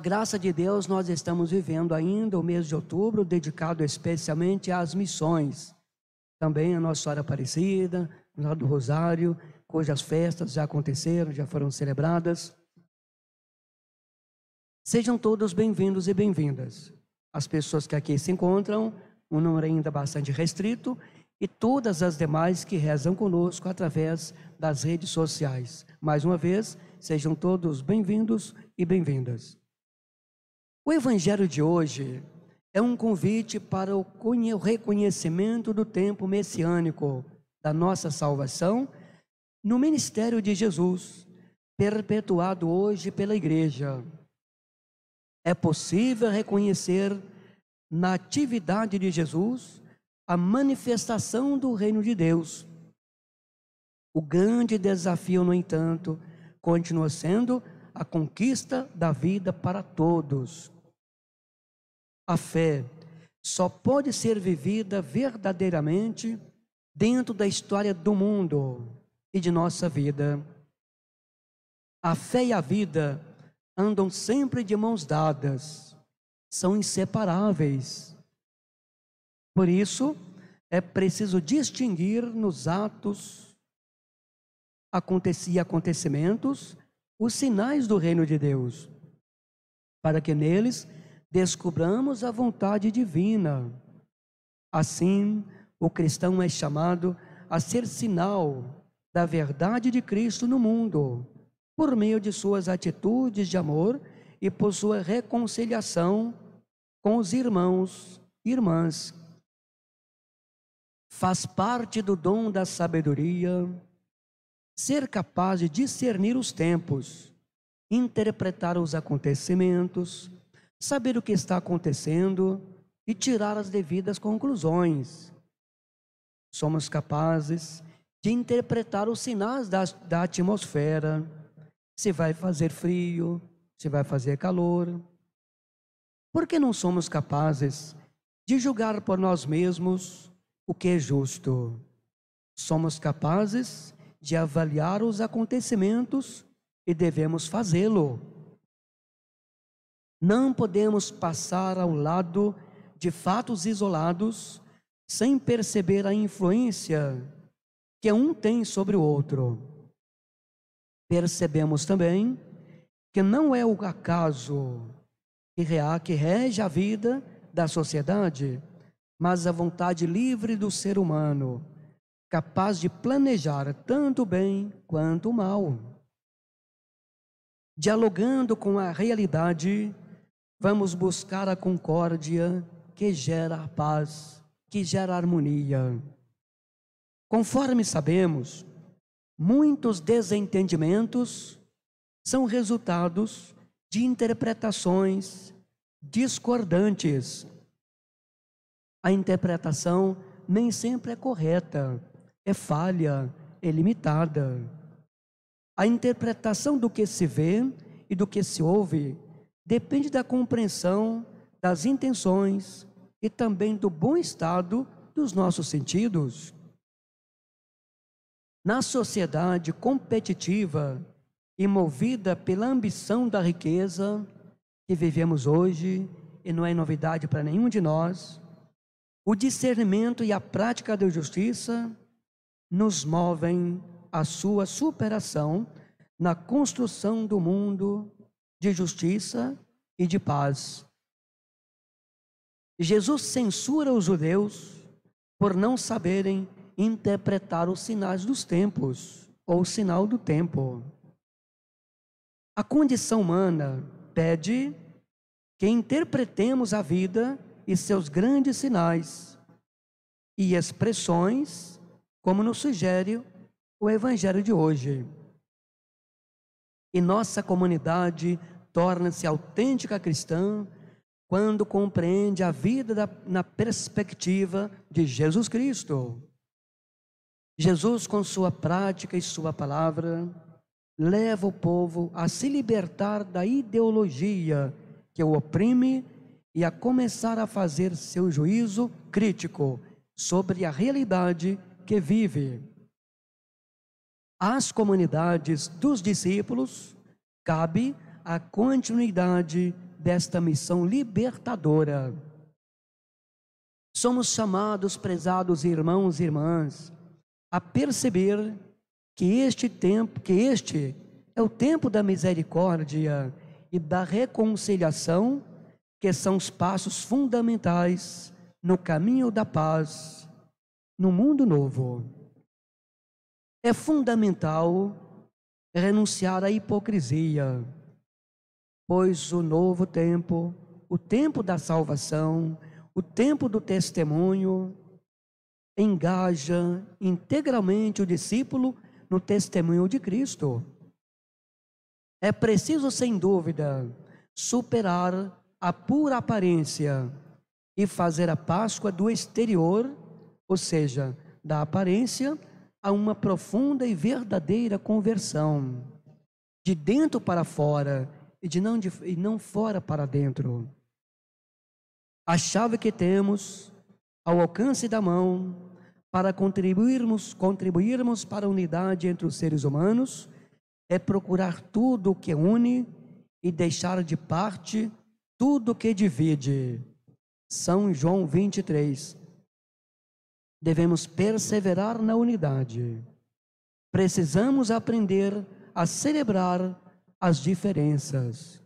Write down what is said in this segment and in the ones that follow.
graça de Deus, nós estamos vivendo ainda o mês de outubro, dedicado especialmente às missões. Também a Nossa Senhora Aparecida, Nossa do Rosário, cujas festas já aconteceram, já foram celebradas. Sejam todos bem-vindos e bem-vindas. As pessoas que aqui se encontram, um número ainda bastante restrito, e todas as demais que rezam conosco através das redes sociais. Mais uma vez, sejam todos bem-vindos e bem-vindas. O Evangelho de hoje é um convite para o reconhecimento do tempo messiânico da nossa salvação no ministério de Jesus, perpetuado hoje pela Igreja. É possível reconhecer na atividade de Jesus a manifestação do reino de Deus. O grande desafio, no entanto, continua sendo a conquista da vida para todos. A fé só pode ser vivida verdadeiramente dentro da história do mundo e de nossa vida. A fé e a vida andam sempre de mãos dadas, são inseparáveis. Por isso, é preciso distinguir nos atos e acontecimentos os sinais do reino de Deus, para que neles descubramos a vontade divina. Assim, o cristão é chamado a ser sinal da verdade de Cristo no mundo, por meio de suas atitudes de amor e por sua reconciliação com os irmãos e irmãs. Faz parte do dom da sabedoria ser capaz de discernir os tempos, interpretar os acontecimentos, saber o que está acontecendo e tirar as devidas conclusões. Somos capazes de interpretar os sinais da, da atmosfera, se vai fazer frio, se vai fazer calor. Por que não somos capazes de julgar por nós mesmos o que é justo? Somos capazes de avaliar os acontecimentos e devemos fazê-lo. Não podemos passar ao lado de fatos isolados sem perceber a influência que um tem sobre o outro. Percebemos também que não é o acaso que, rege a vida da sociedade, mas a vontade livre do ser humano capaz de planejar tanto o bem quanto o mal. Dialogando com a realidade, vamos buscar a concórdia que gera a paz, que gera a harmonia. Conforme sabemos, muitos desentendimentos são resultados de interpretações discordantes. A interpretação nem sempre é correta é falha, é limitada. A interpretação do que se vê e do que se ouve depende da compreensão das intenções e também do bom estado dos nossos sentidos. Na sociedade competitiva e movida pela ambição da riqueza que vivemos hoje, e não é novidade para nenhum de nós, o discernimento e a prática da justiça nos movem à sua superação na construção do mundo de justiça e de paz. Jesus censura os judeus por não saberem interpretar os sinais dos tempos ou o sinal do tempo. A condição humana pede que interpretemos a vida e seus grandes sinais e expressões como nos sugere o Evangelho de hoje. E nossa comunidade torna-se autêntica cristã quando compreende a vida da, na perspectiva de Jesus Cristo. Jesus, com sua prática e sua palavra, leva o povo a se libertar da ideologia que o oprime e a começar a fazer seu juízo crítico sobre a realidade que vive. as comunidades dos discípulos cabe a continuidade desta missão libertadora. Somos chamados, prezados irmãos e irmãs, a perceber que este tempo, que este é o tempo da misericórdia e da reconciliação, que são os passos fundamentais no caminho da paz no mundo novo. É fundamental renunciar à hipocrisia, pois o novo tempo, o tempo da salvação, o tempo do testemunho, engaja integralmente o discípulo no testemunho de Cristo. É preciso, sem dúvida, superar a pura aparência e fazer a Páscoa do exterior ou seja, da aparência a uma profunda e verdadeira conversão, de dentro para fora e de não, de, e não fora para dentro. A chave que temos ao alcance da mão para contribuirmos, contribuirmos para a unidade entre os seres humanos é procurar tudo o que une e deixar de parte tudo o que divide. São João 23, devemos perseverar na unidade. Precisamos aprender a celebrar as diferenças.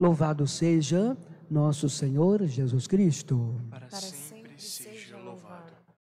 Louvado seja nosso Senhor Jesus Cristo. Para, sempre, sempre.